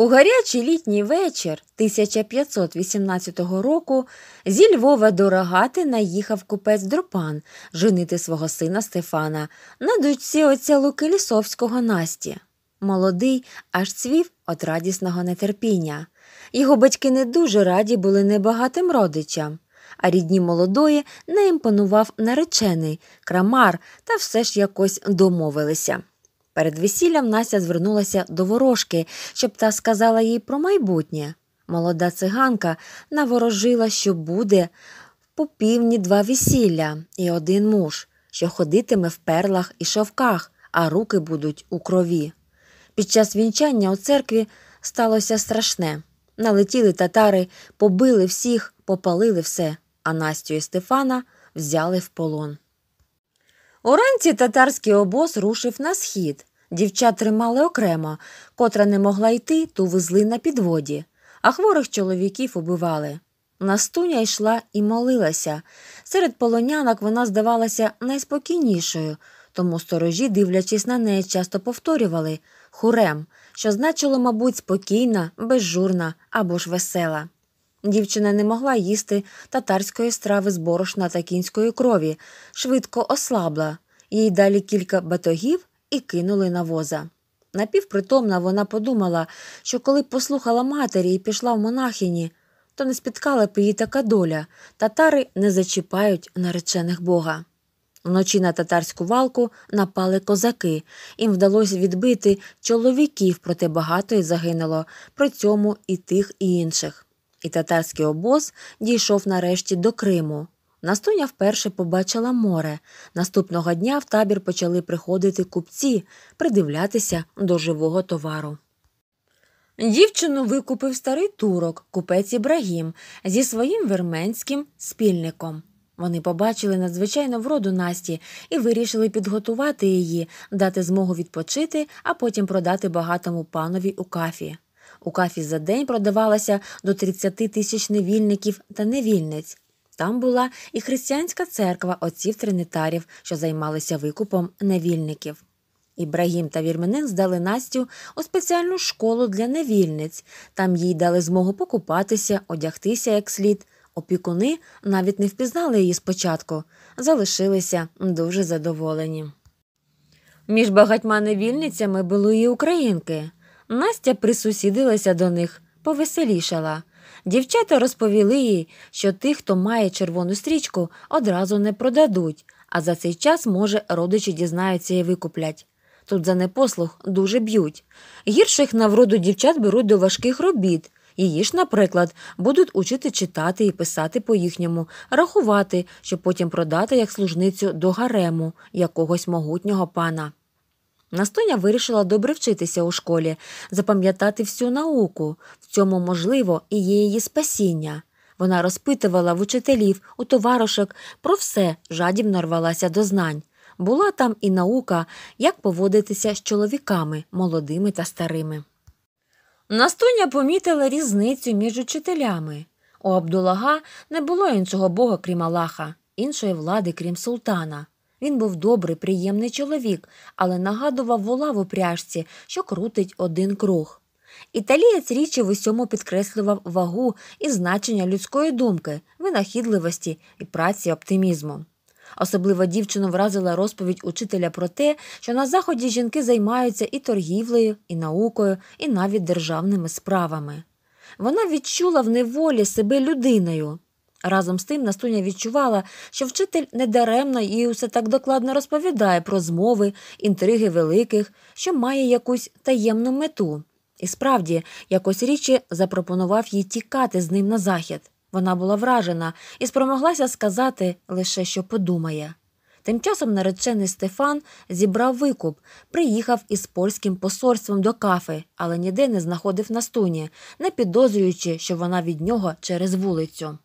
У гарячий літній вечір 1518 року зі Львова до Рогати наїхав купець Дропан женити свого сина Стефана на дочці отця Луки Лісовського Насті. Молодий аж цвів від радісного нетерпіння. Його батьки не дуже раді були небагатим родичам, а рідні молодої не імпонував наречений, крамар та все ж якось домовилися. Перед весіллям Настя звернулася до ворожки, щоб та сказала їй про майбутнє. Молода циганка наворожила, що буде по півні два весілля і один муж, що ходитиме в перлах і шовках, а руки будуть у крові. Під час вінчання у церкві сталося страшне. Налетіли татари, побили всіх, попалили все, а Настю і Стефана взяли в полон. Уранці татарський обоз рушив на схід. Дівчат тримали окремо, котра не могла йти, ту везли на підводі, а хворих чоловіків убивали. Настуня йшла і молилася. Серед полонянок вона здавалася найспокійнішою, тому сторожі, дивлячись на неї, часто повторювали хурем, що значило, мабуть, спокійна, безжурна або ж весела. Дівчина не могла їсти татарської страви з борошна та кінської крові, швидко ослабла. Їй далі кілька батогів і кинули на воза. Напівпритомна вона подумала, що коли послухала матері і пішла в монахині, то не спіткала б її така доля татари не зачіпають наречених бога. Вночі на татарську валку напали козаки, їм вдалося відбити чоловіків, проте багато й загинуло, при цьому і тих, і інших. І татарський обоз дійшов нарешті до Криму. Настуня вперше побачила море. Наступного дня в табір почали приходити купці, придивлятися до живого товару. Дівчину викупив старий турок, купець Ібрагім, зі своїм верменським спільником. Вони побачили надзвичайну вроду Насті і вирішили підготувати її, дати змогу відпочити, а потім продати багатому панові у кафі. У кафі за день продавалося до 30 тисяч невільників та невільниць. Там була і християнська церква отців тринітарів що займалися викупом невільників. Ібрагім та вірменин здали Настю у спеціальну школу для невільниць. Там їй дали змогу покупатися, одягтися як слід. Опікуни навіть не впізнали її спочатку, залишилися дуже задоволені. Між багатьма невільницями були і українки. Настя присусідилася до них, повеселішала. Дівчата розповіли їй, що тих, хто має червону стрічку, одразу не продадуть, а за цей час, може, родичі дізнаються і викуплять. Тут за непослух дуже б'ють. Гірших на вроду дівчат беруть до важких робіт. Її ж, наприклад, будуть учити читати і писати по їхньому, рахувати, щоб потім продати як служницю до гарему якогось могутнього пана. Настоня вирішила добре вчитися у школі, запам'ятати всю науку. В цьому, можливо, і є її спасіння. Вона розпитувала в учителів, у товаришок про все жадібно рвалася до знань. Була там і наука, як поводитися з чоловіками, молодими та старими. Настоня помітила різницю між учителями. У Абдулага не було іншого бога, крім Аллаха, іншої влади, крім султана. Він був добрий, приємний чоловік, але нагадував вола в упряжці, що крутить один круг. Італієць річі в усьому підкреслював вагу і значення людської думки, винахідливості і праці оптимізму. Особливо дівчину вразила розповідь учителя про те, що на заході жінки займаються і торгівлею, і наукою, і навіть державними справами. Вона відчула в неволі себе людиною. Разом з тим Настуня відчувала, що вчитель недаремно їй усе так докладно розповідає про змови, інтриги великих, що має якусь таємну мету. І справді, якось річі запропонував їй тікати з ним на захід. Вона була вражена і спромоглася сказати лише, що подумає. Тим часом наречений Стефан зібрав викуп, приїхав із польським посольством до кафи, але ніде не знаходив Настуні, не підозрюючи, що вона від нього через вулицю.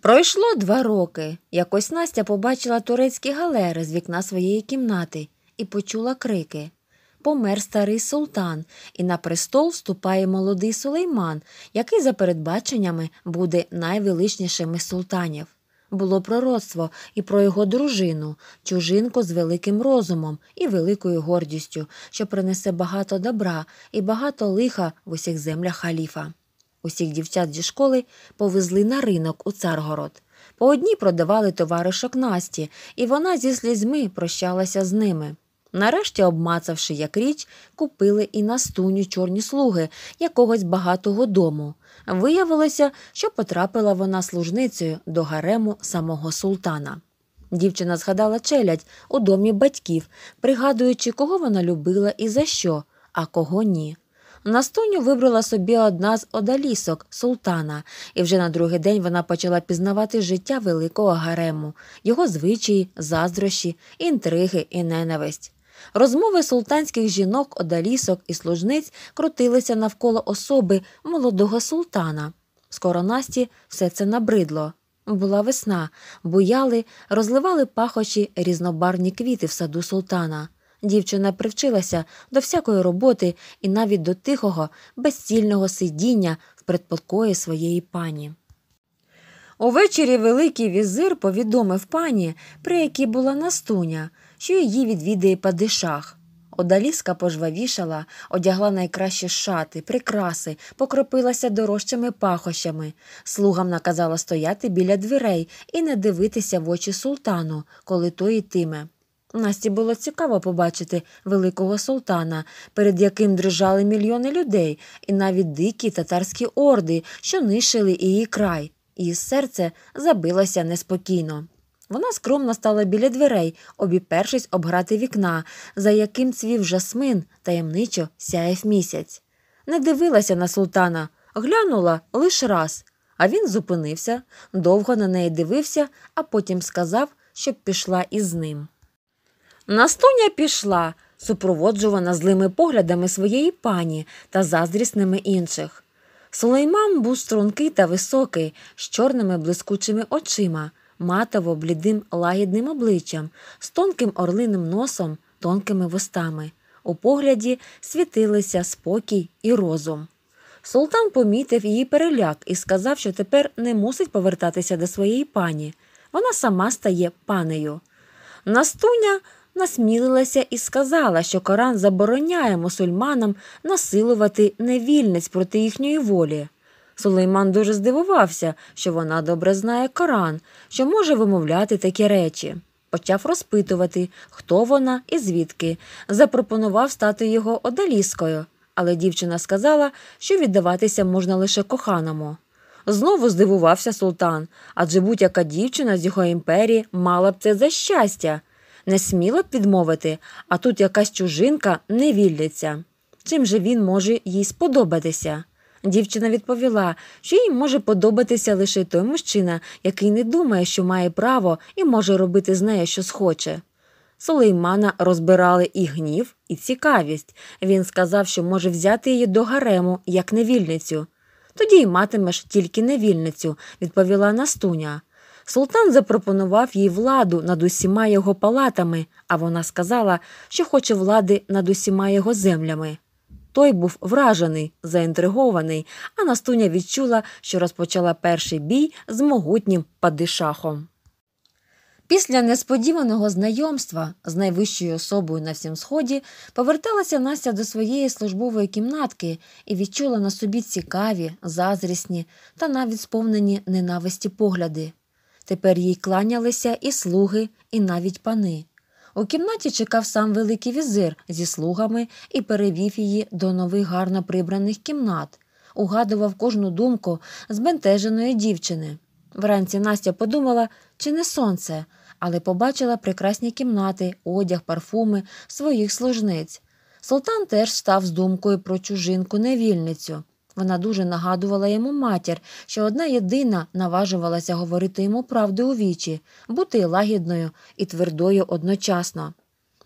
Пройшло два роки. Якось Настя побачила турецькі галери з вікна своєї кімнати і почула крики. Помер старий султан, і на престол вступає молодий сулейман, який, за передбаченнями, буде найвеличнішим із султанів. Було пророцтво і про його дружину, чужинку з великим розумом і великою гордістю, що принесе багато добра і багато лиха в усіх землях халіфа. Усіх дівчат зі школи повезли на ринок у Царгород. По одній продавали товаришок Насті, і вона зі слізьми прощалася з ними. Нарешті, обмацавши як річ, купили і настуню чорні слуги якогось багатого дому. Виявилося, що потрапила вона служницею до гарему самого султана. Дівчина згадала челядь у домі батьків, пригадуючи, кого вона любила і за що, а кого ні. Настоню вибрала собі одна з одалісок султана, і вже на другий день вона почала пізнавати життя великого гарему, його звичаї, заздрощі, інтриги і ненависть. Розмови султанських жінок, одалісок і служниць крутилися навколо особи молодого султана. Скоро Насті все це набридло. Була весна, буяли, розливали пахочі різнобарні квіти в саду султана. Дівчина привчилася до всякої роботи і навіть до тихого, безцільного сидіння в предпокої своєї пані. Увечері Великий візир повідомив пані, при якій була настуня, що її відвідає падишах. Одаліска пожвавішала, одягла найкращі шати, прикраси, покропилася дорожчими пахощами. Слугам наказала стояти біля дверей і не дивитися в очі султану, коли той йтиме. Насті було цікаво побачити великого султана, перед яким дрижали мільйони людей, і навіть дикі татарські орди, що нишили її край, її серце забилося неспокійно. Вона скромно стала біля дверей, обіпершись обграти вікна, за яким цвів жасмин таємничо сяяв місяць. Не дивилася на султана, глянула лише раз, а він зупинився, довго на неї дивився, а потім сказав, щоб пішла із ним. Настуня пішла, супроводжувана злими поглядами своєї пані та заздрісними інших. Сулейман був стрункий та високий, з чорними блискучими очима, матово блідим лагідним обличчям, з тонким орлиним носом, тонкими вустами. У погляді світилися спокій і розум. Султан помітив її переляк і сказав, що тепер не мусить повертатися до своєї пані. Вона сама стає панею. Настуня насмілилася і сказала, що Коран забороняє мусульманам насилувати невільниць проти їхньої волі. Сулейман дуже здивувався, що вона добре знає Коран, що може вимовляти такі речі. Почав розпитувати, хто вона і звідки, запропонував стати його одаліскою, але дівчина сказала, що віддаватися можна лише коханому. Знову здивувався султан, адже будь-яка дівчина з його імперії мала б це за щастя, не сміла б відмовити, а тут якась чужинка не вілляться. Чим же він може їй сподобатися? Дівчина відповіла, що їй може подобатися лише той мужчина, який не думає, що має право і може робити з нею, що схоче. Сулеймана розбирали і гнів, і цікавість. Він сказав, що може взяти її до гарему, як невільницю. Тоді й матимеш тільки невільницю, відповіла Настуня. Султан запропонував їй владу над усіма його палатами, а вона сказала, що хоче влади над усіма його землями. Той був вражений, заінтригований, а Настуня відчула, що розпочала перший бій з могутнім падишахом. Після несподіваного знайомства з найвищою особою на всім сході поверталася Настя до своєї службової кімнатки і відчула на собі цікаві, зазрісні та навіть сповнені ненависті погляди. Тепер їй кланялися і слуги, і навіть пани. У кімнаті чекав сам Великий візир зі слугами і перевів її до нових гарно прибраних кімнат, угадував кожну думку збентеженої дівчини. Вранці Настя подумала, чи не сонце, але побачила прекрасні кімнати, одяг, парфуми своїх служниць. Султан теж став з думкою про чужинку невільницю. Вона дуже нагадувала йому матір, що одна єдина наважувалася говорити йому правди у вічі, бути лагідною і твердою одночасно.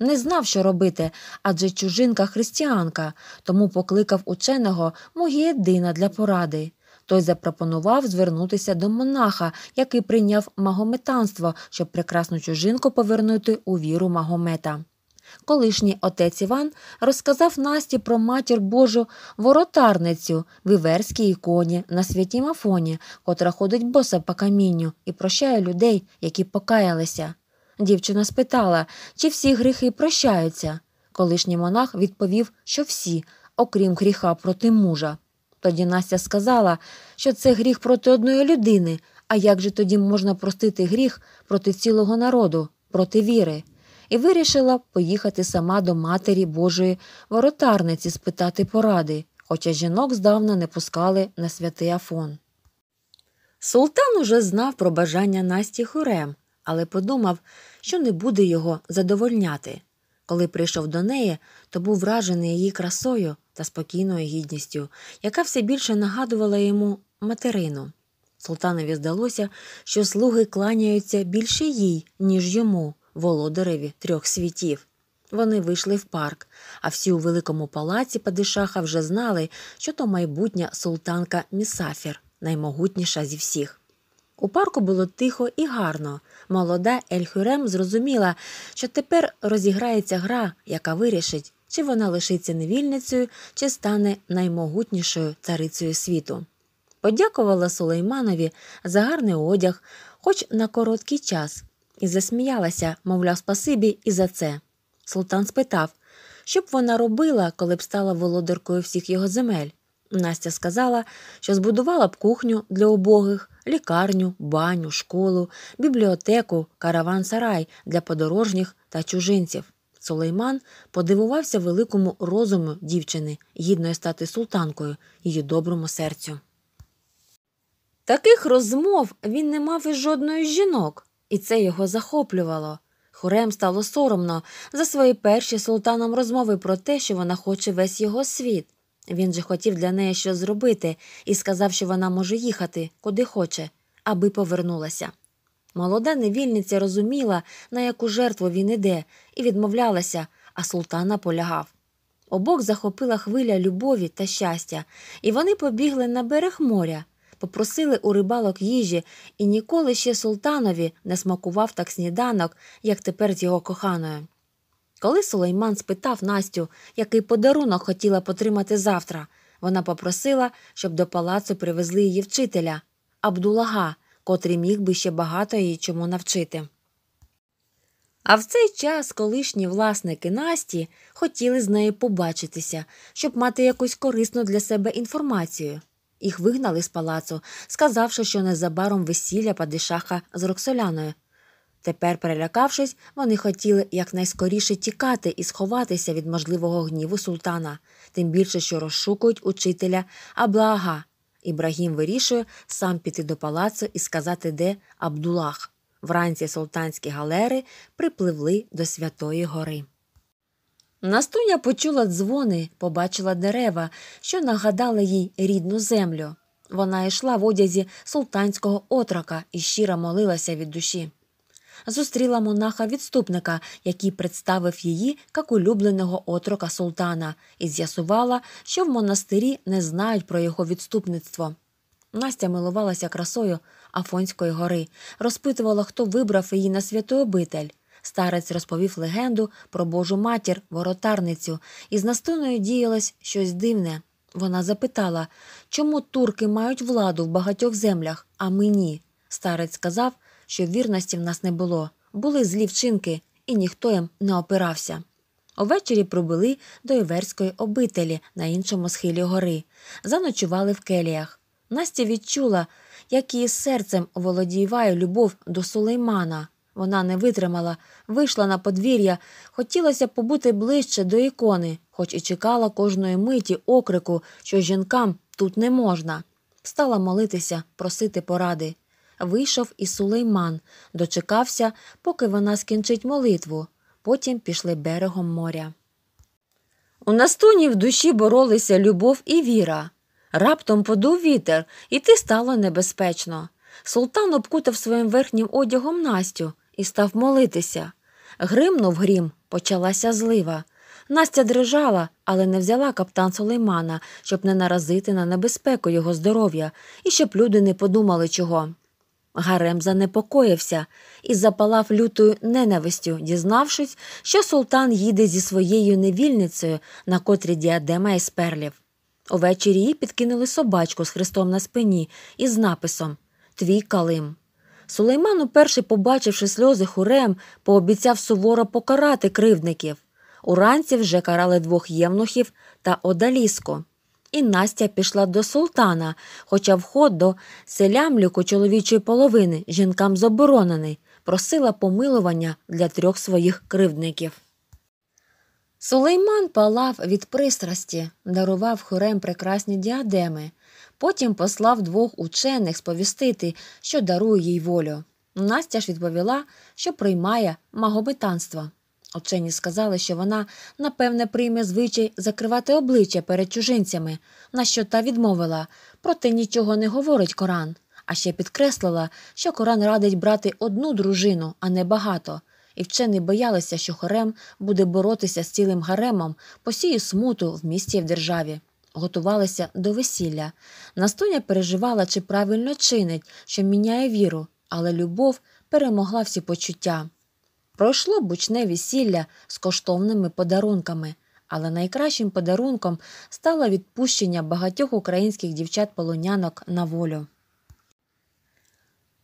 Не знав, що робити, адже чужинка християнка, тому покликав ученого Мугієдина для поради. Той запропонував звернутися до монаха, який прийняв магометанство, щоб прекрасну чужинку повернути у віру магомета колишній отець Іван розказав Насті про матір Божу воротарницю в іверській іконі на святій мафоні, котра ходить боса по камінню і прощає людей, які покаялися. Дівчина спитала, чи всі гріхи прощаються. Колишній монах відповів, що всі, окрім гріха проти мужа. Тоді Настя сказала, що це гріх проти одної людини. А як же тоді можна простити гріх проти цілого народу, проти віри? і вирішила поїхати сама до матері Божої воротарниці спитати поради, хоча жінок здавна не пускали на святий Афон. Султан уже знав про бажання Насті Хурем, але подумав, що не буде його задовольняти. Коли прийшов до неї, то був вражений її красою та спокійною гідністю, яка все більше нагадувала йому материну. Султанові здалося, що слуги кланяються більше їй, ніж йому, володареві трьох світів. Вони вийшли в парк, а всі у великому палаці Падишаха вже знали, що то майбутня султанка Місафір, наймогутніша зі всіх. У парку було тихо і гарно. Молода Ельхюрем зрозуміла, що тепер розіграється гра, яка вирішить, чи вона лишиться невільницею, чи стане наймогутнішою царицею світу. Подякувала Сулейманові за гарний одяг, хоч на короткий час, і засміялася, мовляв, спасибі і за це. Султан спитав, що б вона робила, коли б стала володаркою всіх його земель. Настя сказала, що збудувала б кухню для убогих, лікарню, баню, школу, бібліотеку, караван сарай для подорожніх та чужинців. Сулейман подивувався великому розуму дівчини, гідної стати султанкою, її доброму серцю. Таких розмов він не мав із жодною з жінок і це його захоплювало. Хорем стало соромно за свої перші султаном розмови про те, що вона хоче весь його світ. Він же хотів для неї щось зробити і сказав, що вона може їхати куди хоче, аби повернулася. Молода невільниця розуміла, на яку жертву він іде, і відмовлялася, а султана полягав. Обох захопила хвиля любові та щастя, і вони побігли на берег моря попросили у рибалок їжі, і ніколи ще султанові не смакував так сніданок, як тепер з його коханою. Коли Сулейман спитав Настю, який подарунок хотіла потримати завтра, вона попросила, щоб до палацу привезли її вчителя Абдулага, котрий міг би ще багато її чому навчити. А в цей час колишні власники Насті хотіли з нею побачитися, щоб мати якусь корисну для себе інформацію їх вигнали з палацу, сказавши, що незабаром весілля падишаха з Роксоляною. Тепер, перелякавшись, вони хотіли якнайскоріше тікати і сховатися від можливого гніву султана, тим більше, що розшукують учителя аблага. Ібрагім вирішує сам піти до палацу і сказати, де Абдулах. Вранці султанські галери припливли до Святої Гори. Настуня почула дзвони, побачила дерева, що нагадали їй рідну землю. Вона йшла в одязі султанського отрока і щиро молилася від душі. Зустріла монаха відступника, який представив її як улюбленого отрока султана, і з'ясувала, що в монастирі не знають про його відступництво. Настя милувалася красою Афонської гори, розпитувала, хто вибрав її на святу обитель. Старець розповів легенду про Божу матір, воротарницю, і з настуною діялось щось дивне. Вона запитала, чому турки мають владу в багатьох землях, а ми ні. Старець сказав, що вірності в нас не було, були злі вчинки, і ніхто їм не опирався. Увечері прибули до Іверської обителі на іншому схилі гори, заночували в келіях. Настя відчула, як її серцем володіває любов до сулеймана. Вона не витримала, вийшла на подвір'я, хотілося побути ближче до ікони, хоч і чекала кожної миті окрику, що жінкам тут не можна. Стала молитися, просити поради. Вийшов і сулейман, дочекався, поки вона скінчить молитву. Потім пішли берегом моря. У Настуні в душі боролися любов і віра. Раптом подув вітер, і ти стало небезпечно. Султан обкутав своїм верхнім одягом Настю і став молитися. Гримнув грім, почалася злива. Настя дрижала, але не взяла каптан Сулеймана, щоб не наразити на небезпеку його здоров'я і щоб люди не подумали чого. Гарем занепокоївся і запалав лютою ненавистю, дізнавшись, що султан їде зі своєю невільницею, на котрі діадема із перлів. Увечері їй підкинули собачку з хрестом на спині і з написом Твій калим. Сулейман, уперше, побачивши сльози хурем, пообіцяв суворо покарати кривдників. Уранці вже карали двох євнухів та одаліско. І Настя пішла до султана, хоча вход до селямлюку чоловічої половини жінкам заборонений, просила помилування для трьох своїх кривдників. Сулейман палав від пристрасті, дарував хурем прекрасні діадеми. Потім послав двох учених сповістити, що дарує їй волю. Настя ж відповіла, що приймає магометанство. Учені сказали, що вона, напевне, прийме звичай закривати обличчя перед чужинцями, на що та відмовила, проте нічого не говорить Коран, а ще підкреслила, що Коран радить брати одну дружину, а не багато, і вчені боялися, що Хорем буде боротися з цілим гаремом, посіє смуту в місті і в державі готувалися до весілля. Настоня переживала, чи правильно чинить, що міняє віру, але любов перемогла всі почуття. Пройшло бучне весілля з коштовними подарунками, але найкращим подарунком стало відпущення багатьох українських дівчат полонянок на волю.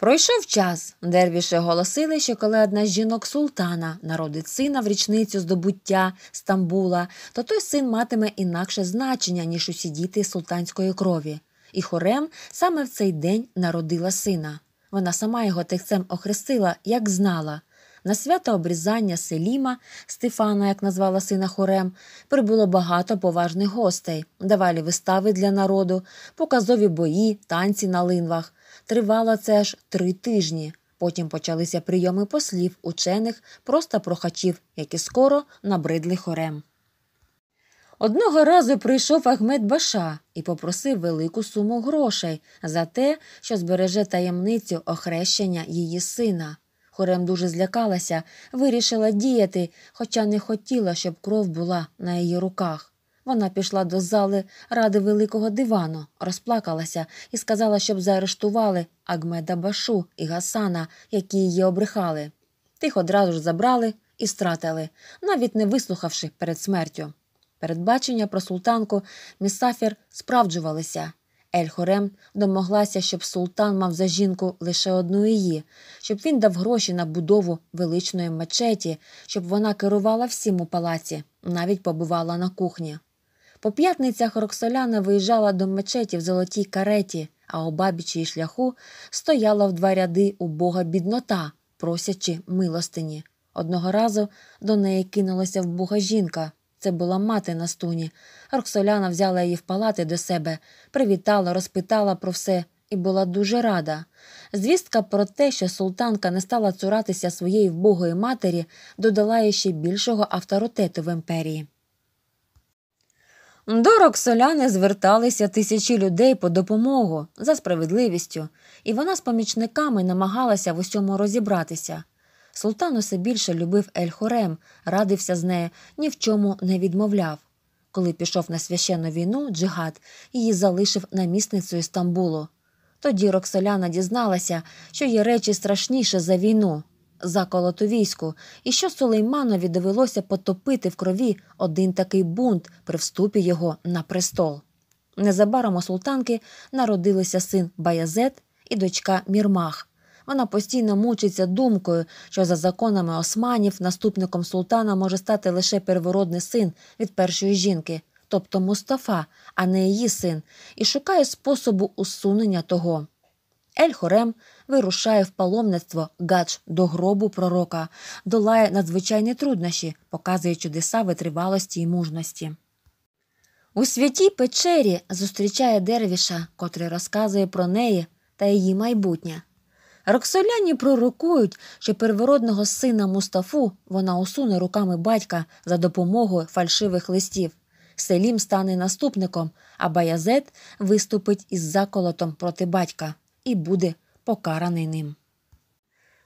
Пройшов час. Дервіше оголосили, що коли одна з жінок султана народить сина в річницю здобуття Стамбула, то той син матиме інакше значення, ніж усі діти султанської крові. І хорем саме в цей день народила сина. Вона сама його тихцем охрестила, як знала. На свято обрізання Селіма, Стефана, як назвала сина хорем, прибуло багато поважних гостей, давали вистави для народу, показові бої, танці на линвах. Тривало це аж три тижні. Потім почалися прийоми послів, учених, просто прохачів, які скоро набридли хорем. Одного разу прийшов Ахмед Баша і попросив велику суму грошей за те, що збереже таємницю охрещення її сина. Хорем дуже злякалася, вирішила діяти, хоча не хотіла, щоб кров була на її руках. Вона пішла до зали ради великого дивану, розплакалася і сказала, щоб заарештували Агмеда Башу і Гасана, які її обрехали. Тих одразу ж забрали і стратили, навіть не вислухавши перед смертю. Передбачення про султанку Місафір справджувалися. Ель Хорем домоглася, щоб султан мав за жінку лише одну її, щоб він дав гроші на будову величної мечеті, щоб вона керувала всім у палаці, навіть побувала на кухні. По п'ятницях Роксоляна виїжджала до мечеті в золотій кареті, а у бабічій шляху стояла в два ряди убога біднота, просячи милостині. Одного разу до неї кинулася вбога жінка. Це була мати на стуні. Роксоляна взяла її в палати до себе, привітала, розпитала про все і була дуже рада. Звістка про те, що султанка не стала цуратися своєї вбогої матері, додала їй ще більшого авторитету в імперії. До Роксоляни зверталися тисячі людей по допомогу за справедливістю, і вона з помічниками намагалася в усьому розібратися. Султан усе більше любив Ель Хорем, радився з нею, ні в чому не відмовляв. Коли пішов на священну війну, Джигад її залишив намісницею Стамбулу. Тоді Роксоляна дізналася, що є речі страшніше за війну заколоту війську, і що Сулейманові довелося потопити в крові один такий бунт при вступі його на престол. Незабаром у султанки народилися син Баязет і дочка Мірмах. Вона постійно мучиться думкою, що за законами османів наступником султана може стати лише первородний син від першої жінки, тобто Мустафа, а не її син, і шукає способу усунення того. Ель-Хорем вирушає в паломництво Гадж до гробу пророка, долає надзвичайні труднощі, показує чудеса витривалості і мужності. У святій печері зустрічає Дервіша, котрий розказує про неї та її майбутнє. Роксоляні пророкують, що первородного сина Мустафу вона усуне руками батька за допомогою фальшивих листів. Селім стане наступником, а Баязет виступить із заколотом проти батька і буде покараний ним.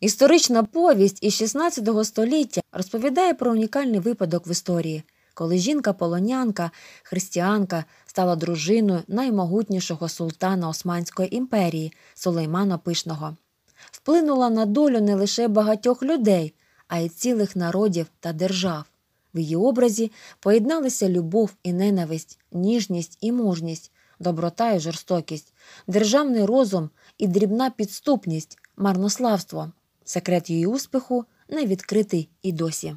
Історична повість із 16 століття розповідає про унікальний випадок в історії, коли жінка-полонянка, християнка стала дружиною наймогутнішого султана Османської імперії Сулеймана Пишного, вплинула на долю не лише багатьох людей, а й цілих народів та держав. В її образі поєдналися любов і ненависть, ніжність і мужність, доброта і жорстокість, державний розум і дрібна підступність, марнославство. Секрет її успіху не відкритий і досі.